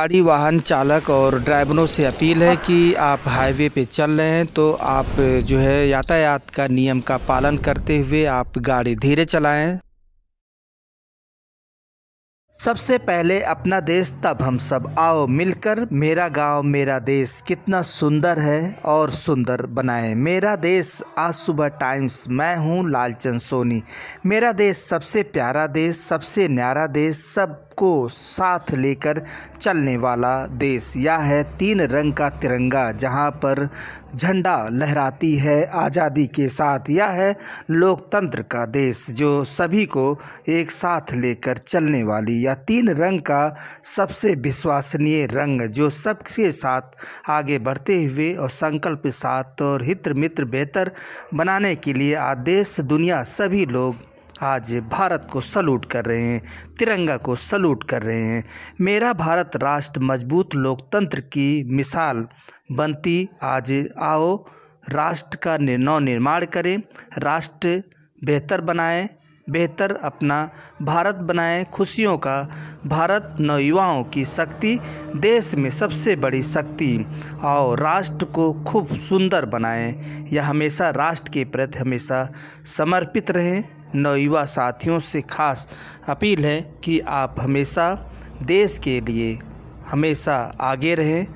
गाड़ी वाहन चालक और ड्राइवरों से अपील है कि आप हाईवे पे चल रहे हैं तो आप जो है यातायात का नियम का पालन करते हुए आप गाड़ी धीरे चलाएं सबसे पहले अपना देश तब हम सब आओ मिलकर मेरा गांव मेरा देश कितना सुंदर है और सुंदर बनाए मेरा देश आज सुबह टाइम्स मैं हूं लालचंद सोनी मेरा देश सबसे प्यारा देश सबसे न्यारा देश सब को साथ लेकर चलने वाला देश यह है तीन रंग का तिरंगा जहां पर झंडा लहराती है आज़ादी के साथ यह है लोकतंत्र का देश जो सभी को एक साथ लेकर चलने वाली या तीन रंग का सबसे विश्वसनीय रंग जो सबके साथ आगे बढ़ते हुए और संकल्प साथ और हित मित्र बेहतर बनाने के लिए आदेश दुनिया सभी लोग आज भारत को सलूट कर रहे हैं तिरंगा को सलूट कर रहे हैं मेरा भारत राष्ट्र मजबूत लोकतंत्र की मिसाल बनती आज आओ राष्ट्र का नौ निर्माण करें राष्ट्र बेहतर बनाएं बेहतर अपना भारत बनाएं खुशियों का भारत नौयुवाओं की शक्ति देश में सबसे बड़ी शक्ति और राष्ट्र को खूब सुंदर बनाएं यह हमेशा राष्ट्र के प्रति हमेशा समर्पित रहें नौयुवा साथियों से खास अपील है कि आप हमेशा देश के लिए हमेशा आगे रहें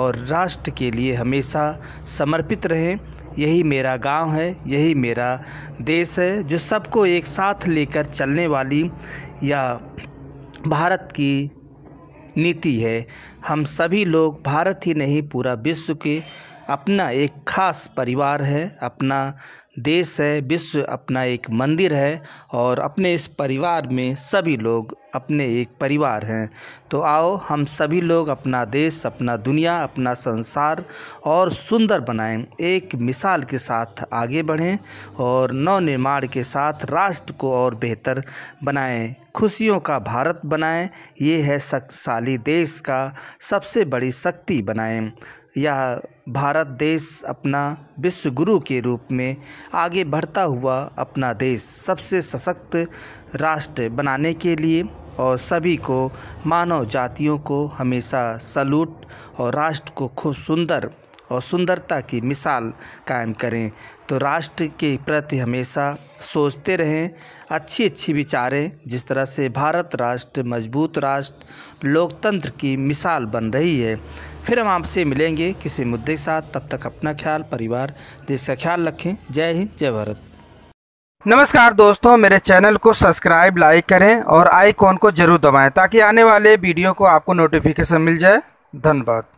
और राष्ट्र के लिए हमेशा समर्पित रहें यही मेरा गांव है यही मेरा देश है जो सबको एक साथ लेकर चलने वाली या भारत की नीति है हम सभी लोग भारत ही नहीं पूरा विश्व के अपना एक खास परिवार है अपना देश है विश्व अपना एक मंदिर है और अपने इस परिवार में सभी लोग अपने एक परिवार हैं तो आओ हम सभी लोग अपना देश अपना दुनिया अपना संसार और सुंदर बनाएं एक मिसाल के साथ आगे बढ़ें और नवनिर्माण के साथ राष्ट्र को और बेहतर बनाएं खुशियों का भारत बनाएं ये है शक्तिशाली देश का सबसे बड़ी शक्ति बनाएं यह भारत देश अपना विश्व गुरु के रूप में आगे बढ़ता हुआ अपना देश सबसे सशक्त राष्ट्र बनाने के लिए और सभी को मानव जातियों को हमेशा सलूट और राष्ट्र को खूब सुंदर और सुंदरता की मिसाल कायम करें तो राष्ट्र के प्रति हमेशा सोचते रहें अच्छी अच्छी विचारें जिस तरह से भारत राष्ट्र मजबूत राष्ट्र लोकतंत्र की मिसाल बन रही है फिर हम आपसे मिलेंगे किसी मुद्दे के साथ तब तक अपना ख्याल परिवार देश का ख्याल रखें जय हिंद जय भारत नमस्कार दोस्तों मेरे चैनल को सब्सक्राइब लाइक करें और आइकॉन को जरूर दबाएं ताकि आने वाले वीडियो को आपको नोटिफिकेशन मिल जाए धन्यवाद